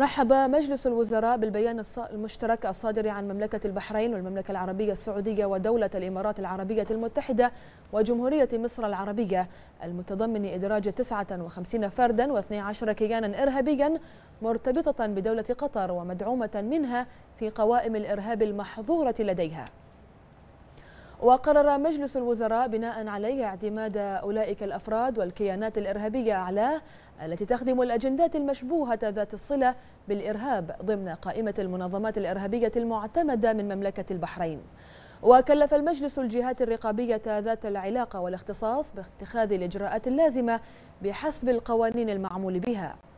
رحب مجلس الوزراء بالبيان المشترك الصادر عن مملكة البحرين والمملكة العربية السعودية ودولة الإمارات العربية المتحدة وجمهورية مصر العربية المتضمن إدراج 59 فردا و12 كيانا إرهابيا مرتبطة بدولة قطر ومدعومة منها في قوائم الإرهاب المحظورة لديها وقرر مجلس الوزراء بناء عليه اعتماد أولئك الأفراد والكيانات الإرهابية على التي تخدم الأجندات المشبوهة ذات الصلة بالإرهاب ضمن قائمة المنظمات الإرهابية المعتمدة من مملكة البحرين وكلف المجلس الجهات الرقابية ذات العلاقة والاختصاص باتخاذ الإجراءات اللازمة بحسب القوانين المعمول بها